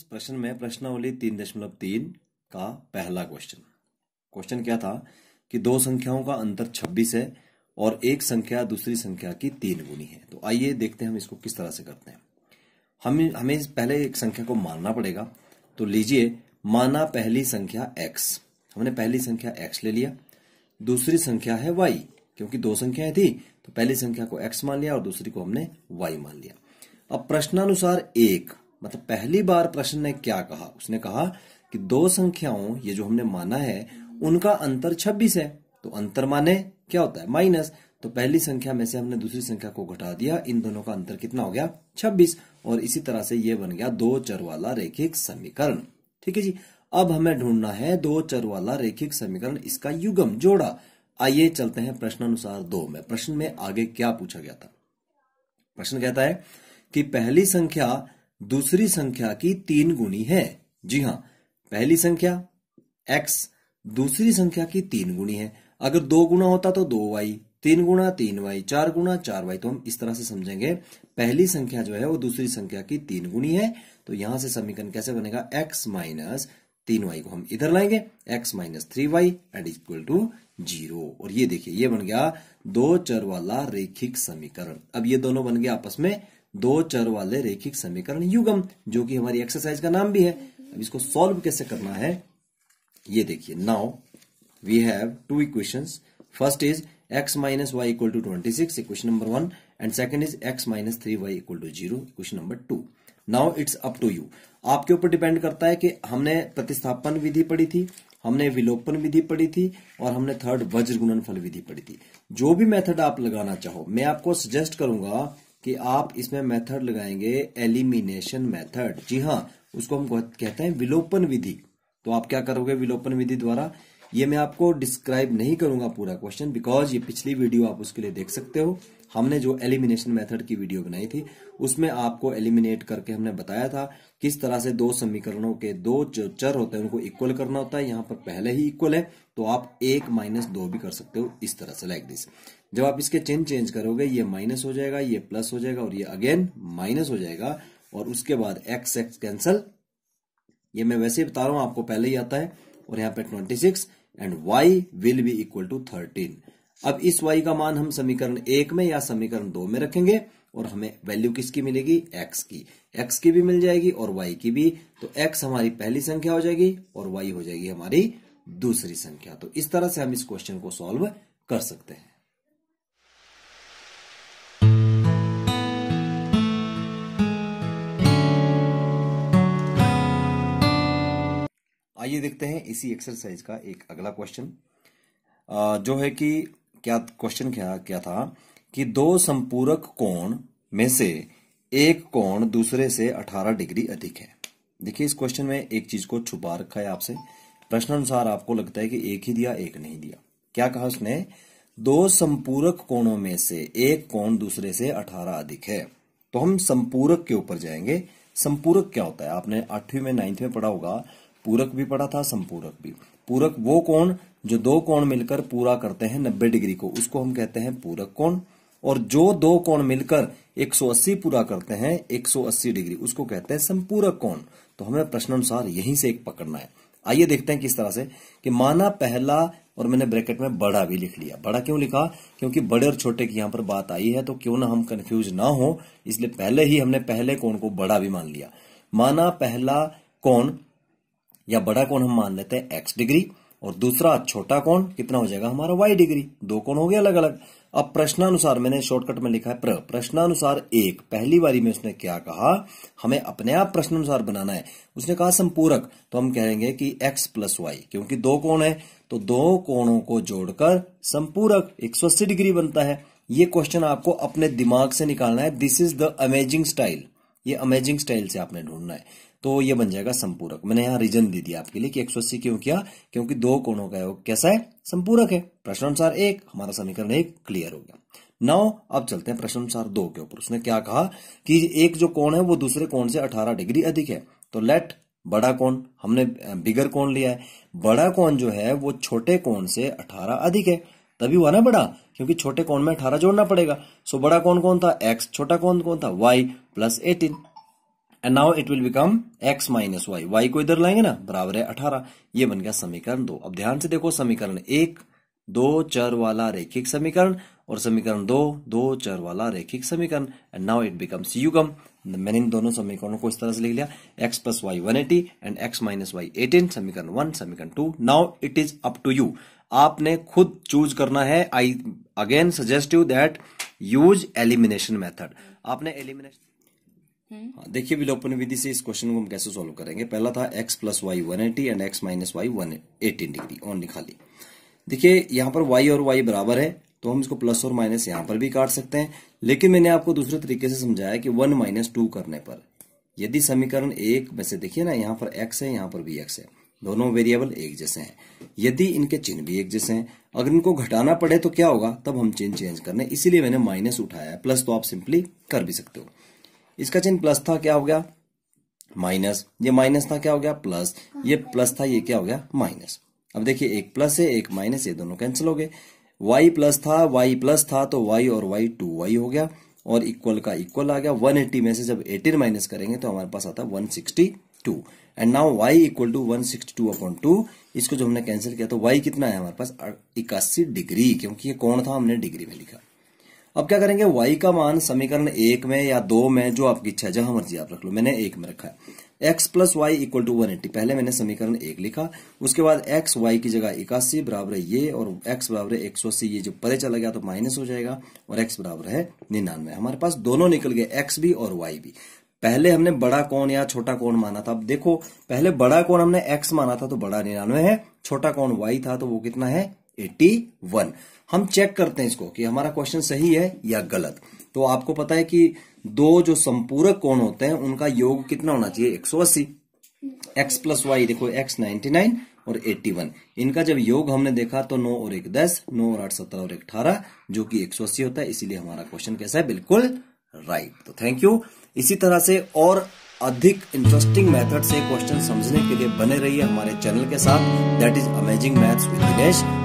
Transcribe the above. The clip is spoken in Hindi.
इस प्रश्न में प्रश्नावली तीन दशमलव तीन का पहला क्वेश्चन क्वेश्चन क्या था कि दो संख्याओं का अंतर छब्बीस है और एक संख्या दूसरी संख्या की तीन गुनी है तो आइए देखते हैं हम इसको किस तरह से करते हैं हम हमें पहले एक संख्या को मानना पड़ेगा तो लीजिए माना पहली संख्या एक्स हमने पहली संख्या एक्स ले लिया दूसरी संख्या है वाई क्योंकि दो संख्याएं थी तो पहली संख्या को एक्स मान लिया और दूसरी को हमने वाई मान लिया अब प्रश्नानुसार एक मतलब पहली बार प्रश्न ने क्या कहा उसने कहा कि दो संख्याओं ये जो हमने माना है उनका अंतर 26 है तो अंतर माने क्या होता है माइनस तो पहली संख्या में से हमने दूसरी संख्या को घटा दिया इन दोनों का अंतर कितना हो गया 26 और इसी तरह से यह बन गया दो चर वाला रेखिक समीकरण ठीक है जी अब हमें ढूंढना है दो चर वाला रेखिक समीकरण इसका युगम जोड़ा आइए चलते हैं प्रश्न अनुसार दो में प्रश्न में आगे क्या पूछा गया था प्रश्न कहता है कि पहली संख्या दूसरी संख्या की तीन गुणी है जी हाँ पहली संख्या एक्स दूसरी संख्या की तीन गुणी है अगर दो गुणा होता तो दो वाई तीन गुणा तीन वाई चार गुणा चार वाई तो हम इस तरह से समझेंगे पहली संख्या जो है वो दूसरी संख्या की तीन गुणी है तो यहां से समीकरण कैसे बनेगा एक्स माइनस तीन वाई को हम इधर लाएंगे x minus three y and equal to zero और ये देखिए ये बन गया दो चर वाला रेखिक समीकरण अब ये दोनों बन गया आपस में दो चर वाले रेखिक समीकरण युगम जो कि हमारी एक्सरसाइज का नाम भी है अब इसको सॉल्व कैसे करना है ये देखिए now we have two equation first is x minus y equal to twenty six equation number one and second is x minus three y equal to zero equation number two now it's up to you आपके ऊपर डिपेंड करता है कि हमने प्रतिस्थापन विधि पढ़ी थी हमने विलोपन विधि पढ़ी थी और हमने थर्ड वज्र गुणनफल विधि पढ़ी थी जो भी मेथड आप लगाना चाहो मैं आपको सजेस्ट करूंगा कि आप इसमें मेथड लगाएंगे एलिमिनेशन मेथड जी हाँ उसको हम कहते हैं विलोपन विधि तो आप क्या करोगे विलोपन विधि द्वारा ये मैं आपको डिस्क्राइब नहीं करूंगा पूरा क्वेश्चन बिकॉज ये पिछली वीडियो आप उसके लिए देख सकते हो हमने जो एलिमिनेशन मेथड की वीडियो बनाई थी उसमें आपको एलिमिनेट करके हमने बताया था किस तरह से दो समीकरणों के दो जो चर होते हैं उनको इक्वल करना होता है यहाँ पर पहले ही इक्वल है तो आप एक माइनस दो भी कर सकते हो इस तरह से लाइक दिस जब आप इसके चिन्ह चेंज करोगे ये माइनस हो जाएगा ये प्लस हो जाएगा और ये अगेन माइनस हो जाएगा और उसके बाद एक्स एक्स कैंसल ये मैं वैसे ही बता रहा हूं आपको पहले ही आता है और यहां पे twenty six and y will be equal to thirteen अब इस वाई का मान हम समीकरण एक में या समीकरण दो में रखेंगे और हमें वैल्यू किसकी मिलेगी एक्स की एक्स की भी मिल जाएगी और वाई की भी तो एक्स हमारी पहली संख्या हो जाएगी और वाई हो जाएगी हमारी दूसरी संख्या तो इस तरह से हम इस क्वेश्चन को सॉल्व कर सकते हैं आइए देखते हैं इसी एक्सरसाइज का एक अगला क्वेश्चन जो है कि क्या क्वेश्चन क्या क्या था कि दो संपूरक कोण में से एक कोण दूसरे से 18 डिग्री अधिक है देखिए इस क्वेश्चन में एक चीज को छुपा रखा है आपसे प्रश्न अनुसार आपको लगता है कि एक ही दिया एक नहीं दिया क्या कहा उसने दो संपूरक कोणों में से एक कोण दूसरे से 18 अधिक है तो हम संपूरक के ऊपर जाएंगे संपूरक क्या होता है आपने आठवीं में नाइन्थ में पढ़ा होगा पूरक भी पढ़ा था संपूरक भी पूरक वो कोण जो दो कोण मिलकर पूरा करते हैं 90 डिग्री को उसको हम कहते हैं पूरक कोण और जो दो कोण मिलकर 180 पूरा करते हैं 180 डिग्री उसको कहते हैं संपूरक कोण तो हमें प्रश्नानुसार यहीं से एक पकड़ना है आइए देखते हैं किस तरह से कि माना पहला और मैंने ब्रैकेट में बड़ा भी लिख लिया बड़ा क्यों लिखा क्योंकि बड़े और छोटे की यहां पर बात आई है तो क्यों ना हम कंफ्यूज ना हो इसलिए पहले ही हमने पहले कोण को बड़ा भी मान लिया माना पहला कोण या बड़ा कोण हम मान लेते हैं एक्स डिग्री और दूसरा छोटा कोण कितना हो जाएगा हमारा वाई डिग्री दो कोण हो गया अलग अलग अब प्रश्नानुसार मैंने शॉर्टकट में लिखा है प्र प्रश्नानुसार एक पहली बारी में उसने क्या कहा हमें अपने आप प्रश्नानुसार बनाना है उसने कहा संपूरक तो हम कहेंगे कि x प्लस वाई क्योंकि दो कोण है तो दो कोणों को जोड़कर संपूरक एक डिग्री बनता है ये क्वेश्चन आपको अपने दिमाग से निकालना है this is the amazing style ये अमेजिंग स्टाइल से आपने ढूंढना है तो ये बन जाएगा संपूरक मैंने यहाँ रीजन दे दिया आपके लिए कि 180 क्यों किया क्योंकि दो कोणों का योग कैसा है संपूरक है प्रश्न अनुसार एक हमारा समीकरण एक क्लियर हो गया नौ अब चलते हैं प्रश्न अनुसार दो के ऊपर उसने क्या कहा कि एक जो कोण है वो दूसरे कोण से अठारह डिग्री अधिक है तो लेट बड़ा कोण हमने बिगर कोण लिया है बड़ा कोण जो है वो छोटे कोण से अठारह अधिक है तभी हुआ ना बड़ा क्योंकि छोटे कोण में अठारह जोड़ना पड़ेगा सो बड़ा कोण कौन था एक्स छोटा कोण कौन था y plus eighteen and now it will become x minus y y को इधर लाएंगे ना बराबर है अठारह ये बन गया समीकरण दो अब ध्यान से देखो समीकरण एक दो चर वाला रेखिक समीकरण और समीकरण दो दो चर वाला रेखिक समीकरण एंड नाउ इट बिकम्स युगम मैंने इन दोनों समीकरणों को इस तरह से लिख लिया x plus y one eighty and x minus y eighteen समीकरण वन समीकरण two now it is up to you आपने खुद चूज करना है I again suggest you that use elimination method आपने एलिमिनेशन हम्म। हाँ, देखिए विलोपन विधि से इस क्वेश्चन को हम कैसे सॉल्व करेंगे पहला था x plus y one eighty and x minus y one eighteen degree only खाली देखिए यहाँ पर वाई और वाई बराबर है तो हम इसको प्लस और माइनस यहाँ पर भी काट सकते हैं लेकिन मैंने आपको दूसरे तरीके से समझाया कि वन माइनस टू करने पर यदि समीकरण एक वैसे देखिए ना यहाँ पर एक्स है यहाँ पर भी एक्स है दोनों वेरिएबल एक जैसे हैं यदि इनके चिन्ह भी एक जैसे हैं अगर इनको घटाना पड़े तो क्या होगा तब हम चिन्ह चेंज करने इसीलिए मैंने माइनस उठाया है प्लस तो आप सिंपली कर भी सकते हो इसका चिन्ह प्लस था क्या हो गया माइनस ये माइनस था क्या हो गया प्लस ये प्लस था ये क्या हो गया माइनस अब देखिए एक प्लस है एक माइनस ये दोनों कैंसिल हो गए वाई प्लस था वाई प्लस था तो वाई और वाई टू वाई हो गया और इक्वल का इक्वल आ गया 180 में से जब 18 माइनस करेंगे तो हमारे पास आता है 162 and now y equal to one sixty two upon two इसको जो हमने कैंसिल किया तो वाई कितना है हमारे पास इक्यासी डिग्री क्योंकि ये कौन था हमने डिग्री में लिखा अब क्या करेंगे y का मान समीकरण एक में या दो में जो आपकी इच्छा है जहां मर्जी आप रख लो मैंने एक में रखा है x plus y equal to one eighty पहले मैंने समीकरण एक लिखा उसके बाद x y की जगह इक्यासी बराबर है ये और x बराबर है एक सौ अस्सी ये जो परे चला गया तो माइनस हो जाएगा और x बराबर है निन्यानवे हमारे पास दोनों निकल गए एक्स भी और वाई भी पहले हमने बड़ा कोण या छोटा कोण माना था अब देखो पहले बड़ा कोण हमने x माना था तो बड़ा निन्यानवे है छोटा कोण y था तो वो कितना है 81 हम चेक करते हैं इसको कि हमारा क्वेश्चन सही है या गलत तो आपको पता है कि दो जो संपूरक कोण होते हैं उनका योग कितना होना चाहिए 180 एक्स प्लस वाई देखो x 99 और 81 इनका जब योग हमने देखा तो 9 और एक 10 9 और 8 17 और एक 18 जो कि 180 होता है इसीलिए हमारा क्वेश्चन कैसा है बिल्कुल राइट तो थैंक यू इसी तरह से और अधिक इंटरेस्टिंग मेथड से क्वेश्चन समझने के लिए बने रहिए हमारे चैनल के साथ that is amazing maths with Dinesh